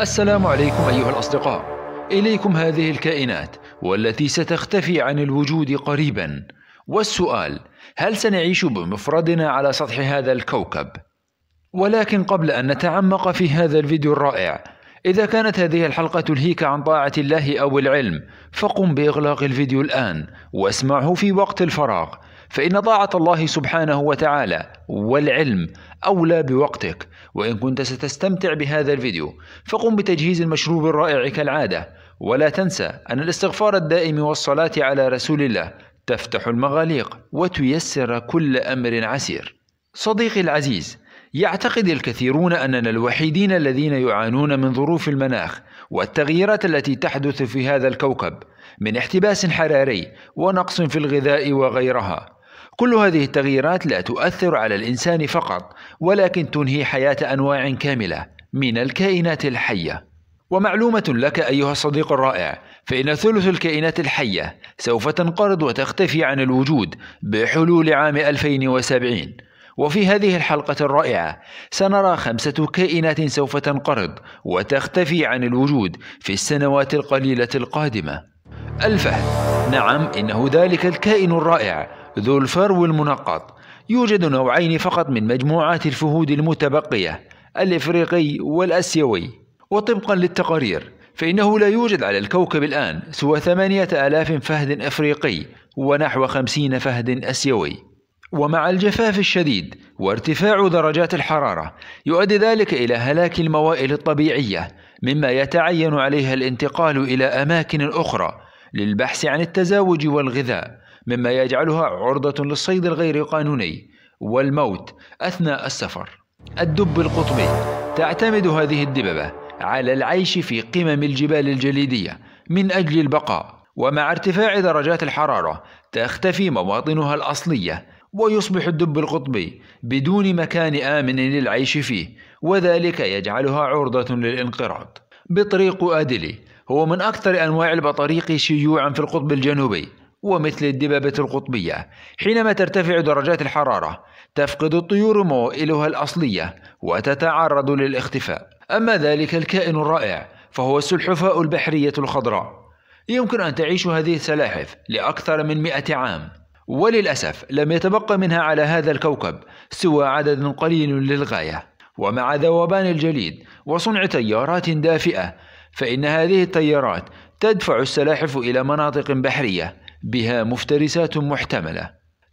السلام عليكم أيها الأصدقاء إليكم هذه الكائنات والتي ستختفي عن الوجود قريبا والسؤال هل سنعيش بمفردنا على سطح هذا الكوكب؟ ولكن قبل أن نتعمق في هذا الفيديو الرائع إذا كانت هذه الحلقة تلهيك عن طاعة الله أو العلم فقم بإغلاق الفيديو الآن واسمعه في وقت الفراغ فإن طاعة الله سبحانه وتعالى والعلم أولى بوقتك وإن كنت ستستمتع بهذا الفيديو فقم بتجهيز المشروب الرائع كالعادة ولا تنسى أن الاستغفار الدائم والصلاة على رسول الله تفتح المغاليق وتيسر كل أمر عسير صديقي العزيز يعتقد الكثيرون أننا الوحيدين الذين يعانون من ظروف المناخ والتغييرات التي تحدث في هذا الكوكب من احتباس حراري ونقص في الغذاء وغيرها كل هذه التغييرات لا تؤثر على الإنسان فقط ولكن تنهي حياة أنواع كاملة من الكائنات الحية ومعلومة لك أيها الصديق الرائع فإن ثلث الكائنات الحية سوف تنقرض وتختفي عن الوجود بحلول عام 2070 وفي هذه الحلقة الرائعة سنرى خمسة كائنات سوف تنقرض وتختفي عن الوجود في السنوات القليلة القادمة الفهد نعم إنه ذلك الكائن الرائع ذو الفرو المنقط يوجد نوعين فقط من مجموعات الفهود المتبقية الإفريقي والأسيوي وطبقا للتقارير فإنه لا يوجد على الكوكب الآن سوى ثمانية آلاف فهد أفريقي ونحو خمسين فهد أسيوي ومع الجفاف الشديد وارتفاع درجات الحرارة يؤدي ذلك إلى هلاك الموائل الطبيعية مما يتعين عليها الانتقال إلى أماكن أخرى للبحث عن التزاوج والغذاء مما يجعلها عرضة للصيد الغير قانوني والموت أثناء السفر الدب القطبي تعتمد هذه الدببة على العيش في قمم الجبال الجليدية من أجل البقاء ومع ارتفاع درجات الحرارة تختفي مواطنها الأصلية ويصبح الدب القطبي بدون مكان آمن للعيش فيه وذلك يجعلها عرضة للانقراض بطريق أدلي هو من أكثر أنواع البطريق شيوعا في القطب الجنوبي ومثل الدبابة القطبية حينما ترتفع درجات الحرارة تفقد الطيور موائلها الأصلية وتتعرض للاختفاء أما ذلك الكائن الرائع فهو السلحفاء البحرية الخضراء يمكن أن تعيش هذه السلاحف لأكثر من مئة عام وللأسف لم يتبقى منها على هذا الكوكب سوى عدد قليل للغاية ومع ذوبان الجليد وصنع تيارات دافئة فإن هذه التيارات تدفع السلاحف إلى مناطق بحرية بها مفترسات محتملة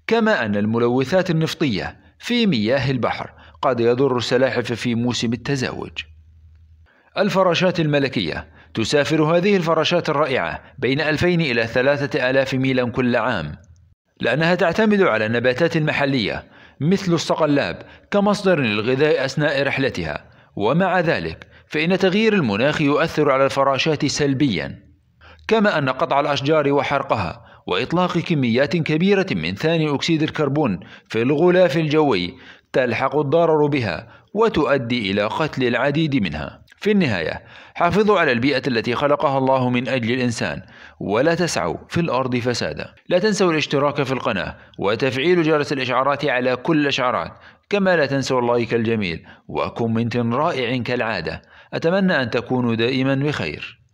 كما أن الملوثات النفطية في مياه البحر قد يضر السلاحف في موسم التزاوج الفراشات الملكية تسافر هذه الفراشات الرائعة بين 2000 إلى 3000 ميلا كل عام لأنها تعتمد على النباتات المحلية مثل الصقلاب كمصدر للغذاء أثناء رحلتها ومع ذلك فإن تغيير المناخ يؤثر على الفراشات سلبياً كما أن قطع الأشجار وحرقها وإطلاق كميات كبيرة من ثاني أكسيد الكربون في الغلاف الجوي تلحق الضرر بها وتؤدي إلى قتل العديد منها. في النهاية، حافظوا على البيئة التي خلقها الله من أجل الإنسان، ولا تسعوا في الأرض فسادا. لا تنسوا الاشتراك في القناة وتفعيل جرس الإشعارات على كل الإشعارات، كما لا تنسوا اللايك الجميل وكومنت رائع كالعادة. أتمنى أن تكونوا دائما بخير.